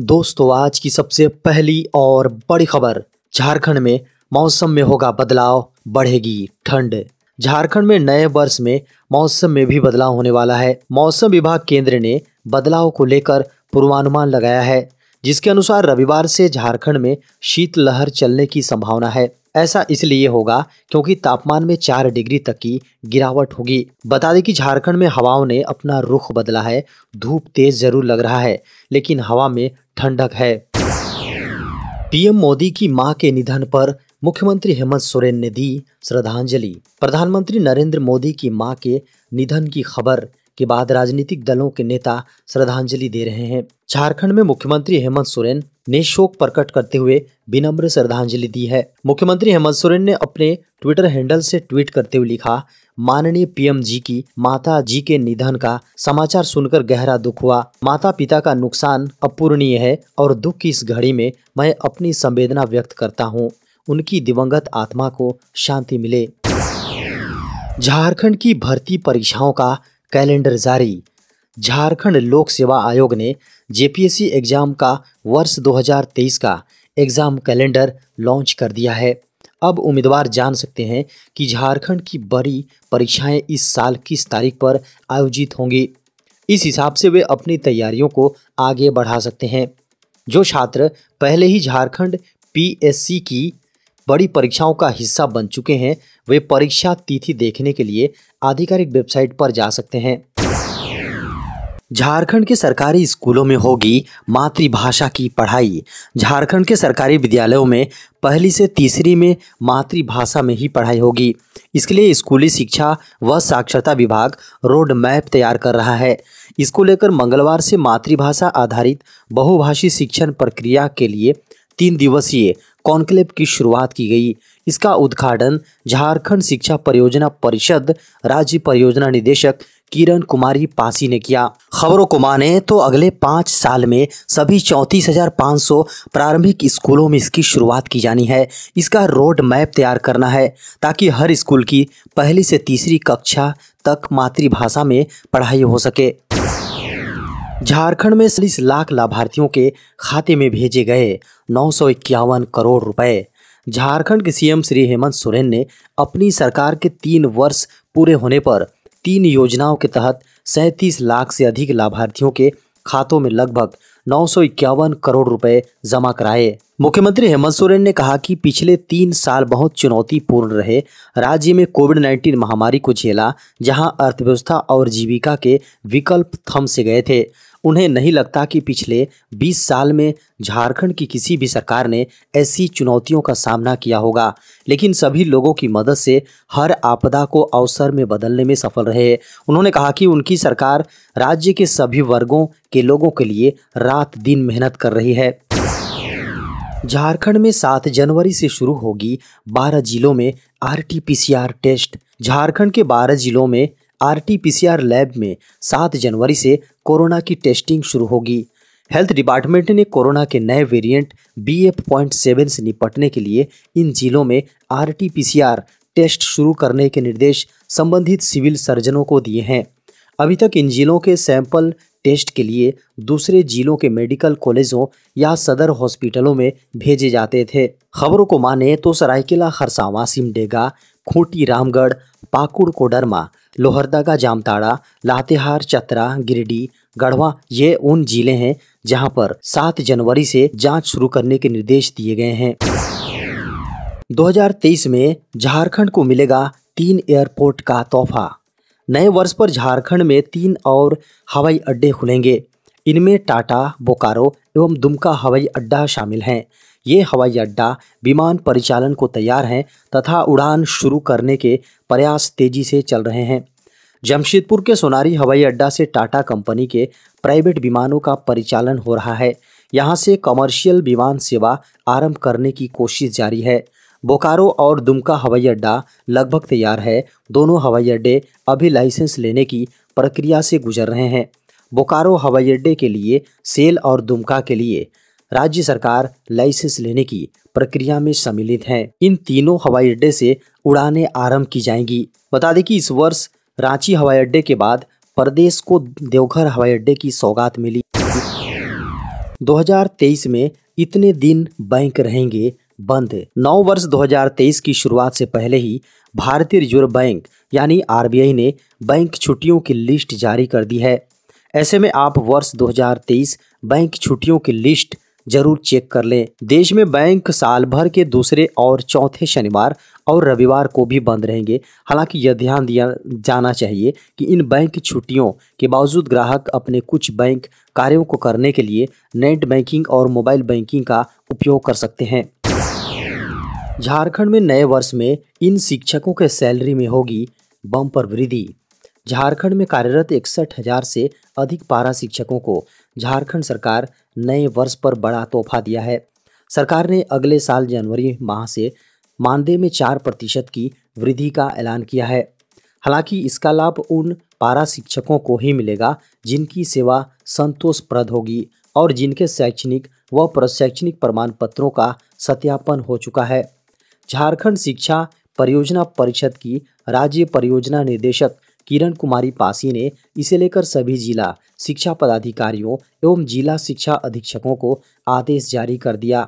दोस्तों आज की सबसे पहली और बड़ी खबर झारखंड में मौसम में होगा बदलाव बढ़ेगी ठंड झारखंड में नए वर्ष में मौसम में भी बदलाव होने वाला है मौसम विभाग केंद्र ने बदलाव को लेकर पूर्वानुमान लगाया है जिसके अनुसार रविवार से झारखंड में शीतलहर चलने की संभावना है ऐसा इसलिए होगा क्योंकि तापमान में चार डिग्री तक की गिरावट होगी बता दें कि झारखंड में हवाओं ने अपना रुख बदला है धूप तेज जरूर लग रहा है लेकिन हवा में ठंडक है पीएम मोदी की मां के निधन पर मुख्यमंत्री हेमंत सोरेन ने दी श्रद्धांजलि प्रधानमंत्री नरेंद्र मोदी की मां के निधन की खबर के बाद राजनीतिक दलों के नेता श्रद्धांजलि दे रहे हैं झारखंड में मुख्यमंत्री हेमंत सोरेन ने शोक प्रकट करते हुए विनम्र श्रद्धांजलि दी है मुख्यमंत्री हेमंत सोरेन ने अपने ट्विटर हैंडल से ट्वीट करते हुए लिखा माननीय पीएम जी की माता जी के निधन का समाचार सुनकर गहरा दुख हुआ माता पिता का नुकसान अपूर्णीय है और दुख की इस घड़ी में मैं अपनी संवेदना व्यक्त करता हूँ उनकी दिवंगत आत्मा को शांति मिले झारखंड की भर्ती परीक्षाओं का कैलेंडर जारी झारखंड लोक सेवा आयोग ने जेपीएससी एग्ज़ाम का वर्ष 2023 का एग्ज़ाम कैलेंडर लॉन्च कर दिया है अब उम्मीदवार जान सकते हैं कि झारखंड की बड़ी परीक्षाएं इस साल किस तारीख पर आयोजित होंगी इस हिसाब से वे अपनी तैयारियों को आगे बढ़ा सकते हैं जो छात्र पहले ही झारखंड पीएससी की बड़ी परीक्षाओं का हिस्सा बन चुके हैं वे परीक्षा तिथि देखने के लिए आधिकारिक वेबसाइट पर जा सकते हैं झारखंड के सरकारी स्कूलों में होगी मातृभाषा की पढ़ाई झारखंड के सरकारी विद्यालयों में पहली से तीसरी में मातृभाषा में ही पढ़ाई होगी इसके लिए स्कूली शिक्षा व साक्षरता विभाग रोड मैप तैयार कर रहा है इसको लेकर मंगलवार से मातृभाषा आधारित बहुभाषी शिक्षण प्रक्रिया के लिए तीन दिवसीय कॉन्क्लेव की शुरुआत की गई इसका उद्घाटन झारखंड शिक्षा परियोजना परिषद राज्य परियोजना निदेशक किरण कुमारी पासी ने किया खबरों को माने तो अगले पाँच साल में सभी चौंतीस हजार पाँच सौ प्रारंभिक स्कूलों में इसकी शुरुआत की जानी है इसका रोड मैप तैयार करना है ताकि हर स्कूल की पहली से तीसरी कक्षा तक मातृभाषा में पढ़ाई हो सके झारखंड में चालीस लाख लाभार्थियों के खाते में भेजे गए नौ करोड़ रुपए झारखंड के सीएम श्री हेमंत सोरेन ने अपनी सरकार के तीन वर्ष पूरे होने पर तीन योजनाओं के तहत सैंतीस लाख से अधिक लाभार्थियों के खातों में लगभग नौ करोड़ रुपए जमा कराए मुख्यमंत्री हेमंत सोरेन ने कहा कि पिछले तीन साल बहुत चुनौतीपूर्ण रहे राज्य में कोविड 19 महामारी को झेला जहां अर्थव्यवस्था और जीविका के विकल्प थम से गए थे उन्हें नहीं लगता कि पिछले 20 साल में झारखंड की किसी भी सरकार ने ऐसी चुनौतियों का सामना किया होगा लेकिन सभी लोगों की मदद से हर आपदा को अवसर में बदलने में सफल रहे उन्होंने कहा कि उनकी सरकार राज्य के सभी वर्गों के लोगों के लिए रात दिन मेहनत कर रही है झारखंड में सात जनवरी से शुरू होगी बारह जिलों में आर टेस्ट झारखंड के बारह जिलों में आरटीपीसीआर लैब में 7 जनवरी से कोरोना की टेस्टिंग शुरू होगी हेल्थ डिपार्टमेंट ने कोरोना के नए variant B F point seven से निपटने के लिए इन जिलों में R T P C R test शुरू करने के निर्देश संबंधित सिविल सर्जनों को दिए हैं अभी तक इन जिलों के सैंपल टेस्ट के लिए दूसरे जिलों के मेडिकल कॉलेजों या सदर हॉस्पिटलों में भेजे जाते थे खबरों को माने तो सरायकेला खरसावां सिमडेगा खूंटी रामगढ़ पाकुड़ कोडरमा लोहरदगा जामताड़ा लातेहार चतरा गिरिडीह गढ़वा ये उन जिले हैं जहां पर 7 जनवरी से जांच शुरू करने के निर्देश दिए गए हैं 2023 में झारखंड को मिलेगा तीन एयरपोर्ट का तोहफा नए वर्ष पर झारखंड में तीन और हवाई अड्डे खुलेंगे इनमें टाटा बोकारो एवं दुमका हवाई अड्डा शामिल हैं ये हवाई अड्डा विमान परिचालन को तैयार हैं तथा उड़ान शुरू करने के प्रयास तेजी से चल रहे हैं जमशेदपुर के सोनारी हवाई अड्डा से टाटा कंपनी के प्राइवेट विमानों का परिचालन हो रहा है यहाँ से कमर्शियल विमान सेवा आरंभ करने की कोशिश जारी है बोकारो और दुमका हवाई अड्डा लगभग तैयार है दोनों हवाई अड्डे अभी लाइसेंस लेने की प्रक्रिया से गुजर रहे हैं बोकारो हवाई अड्डे के लिए सेल और दुमका के लिए राज्य सरकार लाइसेंस लेने की प्रक्रिया में सम्मिलित है इन तीनों हवाई अड्डे से उड़ाने आरंभ की जाएंगी बता दें कि इस वर्ष रांची हवाई अड्डे के बाद प्रदेश को देवघर हवाई अड्डे की सौगात मिली 2023 में इतने दिन बैंक रहेंगे बंद नौ वर्ष 2023 की शुरुआत से पहले ही भारतीय रिजर्व बैंक यानी आरबीआई ने बैंक छुट्टियों की लिस्ट जारी कर दी है ऐसे में आप वर्ष 2023 बैंक छुट्टियों की लिस्ट जरूर चेक कर लें देश में बैंक साल भर के दूसरे और चौथे शनिवार और रविवार को भी बंद रहेंगे हालांकि यह ध्यान दिया जाना चाहिए कि इन बैंक छुट्टियों के बावजूद ग्राहक अपने कुछ बैंक कार्यों को करने के लिए नेट बैंकिंग और मोबाइल बैंकिंग का उपयोग कर सकते हैं झारखंड में नए वर्ष में इन शिक्षकों के सैलरी में होगी बम्पर वृद्धि झारखंड में कार्यरत इकसठ हजार से अधिक पारा शिक्षकों को झारखंड सरकार नए वर्ष पर बड़ा तोहफा दिया है सरकार ने अगले साल जनवरी माह से मानदेय में चार प्रतिशत की वृद्धि का ऐलान किया है हालांकि इसका लाभ उन पारा शिक्षकों को ही मिलेगा जिनकी सेवा संतोषप्रद होगी और जिनके शैक्षणिक व प्रशैक्षणिक प्रमाण पत्रों का सत्यापन हो चुका है झारखंड शिक्षा परियोजना परिषद की राज्य परियोजना निदेशक किरण कुमारी पासी ने इसे लेकर सभी जिला शिक्षा पदाधिकारियों एवं जिला शिक्षा अधीक्षकों को आदेश जारी कर दिया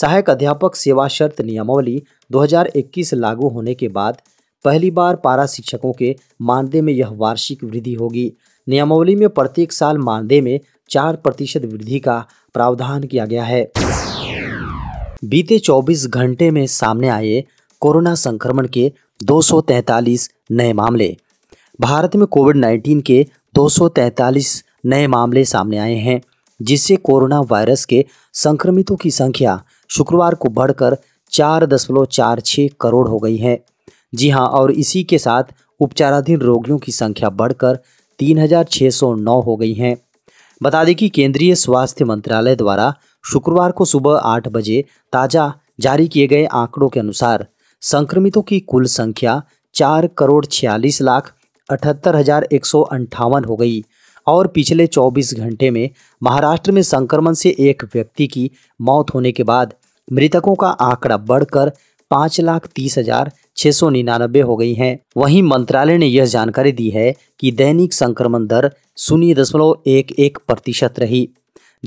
सहायक अध्यापक सेवा शर्त नियमावली 2021 लागू होने के बाद पहली बार पारा शिक्षकों के मानदेय में यह वार्षिक वृद्धि होगी नियमावली में प्रत्येक साल मानदेय में चार प्रतिशत वृद्धि का प्रावधान किया गया है बीते 24 घंटे में सामने आए कोरोना संक्रमण के 243 नए मामले भारत में कोविड 19 के 243 नए मामले सामने आए हैं जिससे कोरोना वायरस के संक्रमितों की संख्या शुक्रवार को बढ़कर चार दशमलव चार छः करोड़ हो गई है जी हाँ और इसी के साथ उपचाराधीन रोगियों की संख्या बढ़कर 3,609 हो गई हैं बता दें कि केंद्रीय स्वास्थ्य मंत्रालय द्वारा शुक्रवार को सुबह आठ बजे ताज़ा जारी किए गए आंकड़ों के अनुसार संक्रमितों की कुल संख्या चार करोड़ छियालीस लाख अठहत्तर हजार एक सौ अंठावन हो गई और पिछले 24 घंटे में महाराष्ट्र में संक्रमण से एक व्यक्ति की मौत होने के बाद मृतकों का आंकड़ा बढ़कर पाँच लाख तीस हजार छः सौ निन्यानबे हो गई हैं वहीं मंत्रालय ने यह जानकारी दी है कि दैनिक संक्रमण दर शून्य दशमलव एक एक प्रतिशत रही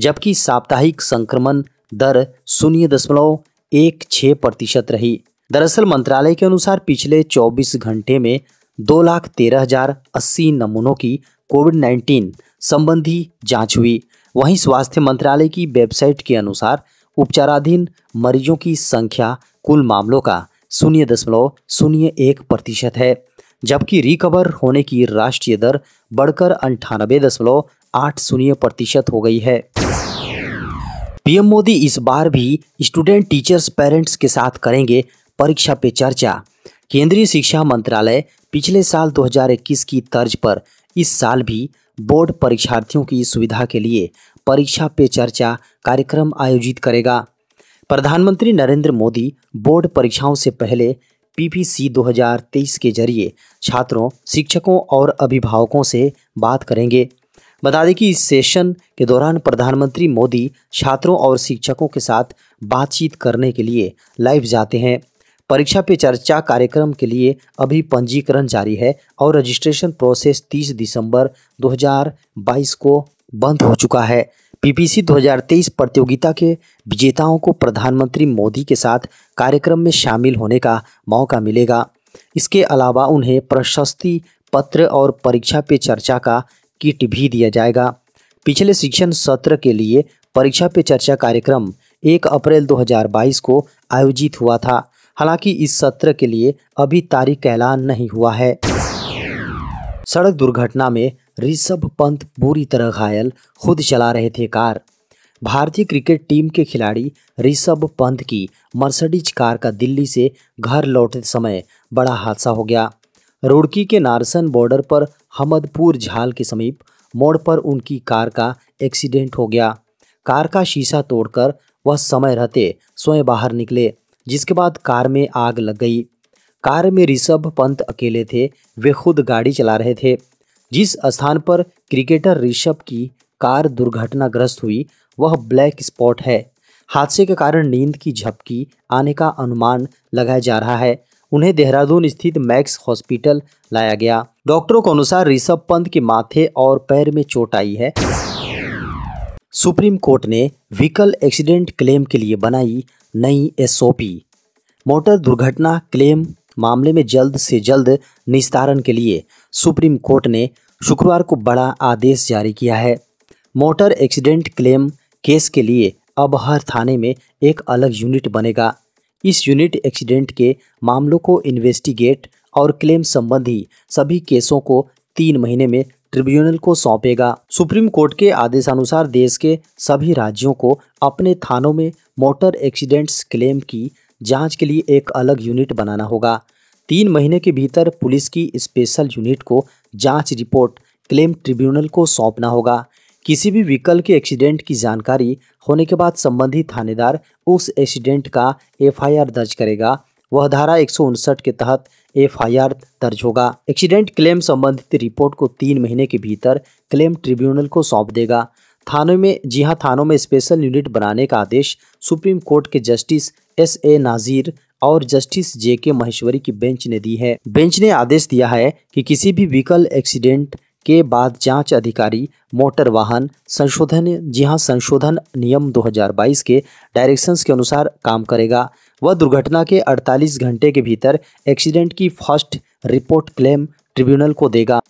जबकि साप्ताहिक संक्रमण दर शून्य दशमलव एक छः प्रतिशत रही दरअसल मंत्रालय के अनुसार पिछले 24 घंटे में दो लाख तेरह हजार अस्सी नमूनों की कोविड नाइन्टीन संबंधी जांच हुई वहीं स्वास्थ्य मंत्रालय की वेबसाइट के अनुसार उपचाराधीन मरीजों की संख्या कुल मामलों का शून्य दशमलव शून्य एक प्रतिशत है जबकि रिकवर होने की राष्ट्रीय दर बढ़कर अंठानबे दशमलव आठ शून्य प्रतिशत हो गई है पीएम मोदी इस बार भी स्टूडेंट टीचर्स पेरेंट्स के साथ करेंगे परीक्षा पे चर्चा केंद्रीय शिक्षा मंत्रालय पिछले साल 2021 की तर्ज पर इस साल भी बोर्ड परीक्षार्थियों की सुविधा के लिए परीक्षा पे चर्चा कार्यक्रम आयोजित करेगा प्रधानमंत्री नरेंद्र मोदी बोर्ड परीक्षाओं से पहले पीपीसी 2023 के जरिए छात्रों शिक्षकों और अभिभावकों से बात करेंगे बता दें कि इस सेशन के दौरान प्रधानमंत्री मोदी छात्रों और शिक्षकों के साथ बातचीत करने के लिए लाइव जाते हैं परीक्षा पे चर्चा कार्यक्रम के लिए अभी पंजीकरण जारी है और रजिस्ट्रेशन प्रोसेस 30 दिसंबर 2022 को बंद हो चुका है पीपीसी 2023 प्रतियोगिता के विजेताओं को प्रधानमंत्री मोदी के साथ कार्यक्रम में शामिल होने का मौका मिलेगा इसके अलावा उन्हें प्रशस्ति पत्र और परीक्षा पे चर्चा का किट भी दिया जाएगा पिछले शिक्षण सत्र के लिए परीक्षा पे चर्चा कार्यक्रम 1 अप्रैल 2022 को आयोजित हुआ था हालांकि इस सत्र के लिए अभी तारीख ऐलान नहीं हुआ है सड़क दुर्घटना में ऋषभ पंत बुरी तरह घायल खुद चला रहे थे कार भारतीय क्रिकेट टीम के खिलाड़ी ऋषभ पंत की मर्सिडीज कार का दिल्ली से घर लौटते समय बड़ा हादसा हो गया रुड़की के नारसन बॉर्डर पर हमदपुर झाल के समीप मोड़ पर उनकी कार का एक्सीडेंट हो गया कार का शीशा तोड़कर वह समय रहते स्वयं बाहर निकले जिसके बाद कार में आग लग गई कार में ऋषभ पंत अकेले थे वे खुद गाड़ी चला रहे थे जिस स्थान पर क्रिकेटर ऋषभ की कार दुर्घटनाग्रस्त हुई वह ब्लैक स्पॉट है हादसे के कारण नींद की झपकी आने का अनुमान लगाया जा रहा है उन्हें देहरादून स्थित मैक्स हॉस्पिटल लाया गया डॉक्टरों के अनुसार ऋषभ पंत के माथे और पैर में चोट आई है सुप्रीम कोर्ट ने व्हीकल एक्सीडेंट क्लेम के लिए बनाई नई एसओपी मोटर दुर्घटना क्लेम मामले में जल्द से जल्द निस्तारण के लिए सुप्रीम कोर्ट ने शुक्रवार को बड़ा आदेश जारी किया है मोटर एक्सीडेंट क्लेम केस के लिए अब हर थाने में एक अलग यूनिट बनेगा इस यूनिट एक्सीडेंट के मामलों को इन्वेस्टिगेट और क्लेम संबंधी सभी केसों को तीन महीने में ट्रिब्यूनल को सौंपेगा सुप्रीम कोर्ट के आदेशानुसार देश के सभी राज्यों को अपने थानों में मोटर एक्सीडेंट्स क्लेम की जांच के लिए एक अलग यूनिट बनाना होगा तीन महीने के भीतर पुलिस की स्पेशल यूनिट को जांच रिपोर्ट क्लेम ट्रिब्यूनल को सौंपना होगा किसी भी व्हीकल के एक्सीडेंट की जानकारी होने के बाद संबंधित थानेदार उस एक्सीडेंट का एफआईआर दर्ज करेगा वह धारा एक के तहत एफआईआर दर्ज होगा एक्सीडेंट क्लेम संबंधित रिपोर्ट को तीन महीने के भीतर क्लेम ट्रिब्यूनल को सौंप देगा थानों में जी हाँ थानों में स्पेशल यूनिट बनाने का आदेश सुप्रीम कोर्ट के जस्टिस एस ए नाजीर और जस्टिस जे के महेश्वरी की बेंच ने दी है बेंच ने आदेश दिया है कि किसी भी व्हीकल एक्सीडेंट के बाद जांच अधिकारी मोटर वाहन संशोधन जी हाँ संशोधन नियम 2022 के डायरेक्शंस के अनुसार काम करेगा वह दुर्घटना के 48 घंटे के भीतर एक्सीडेंट की फर्स्ट रिपोर्ट क्लेम ट्रिब्यूनल को देगा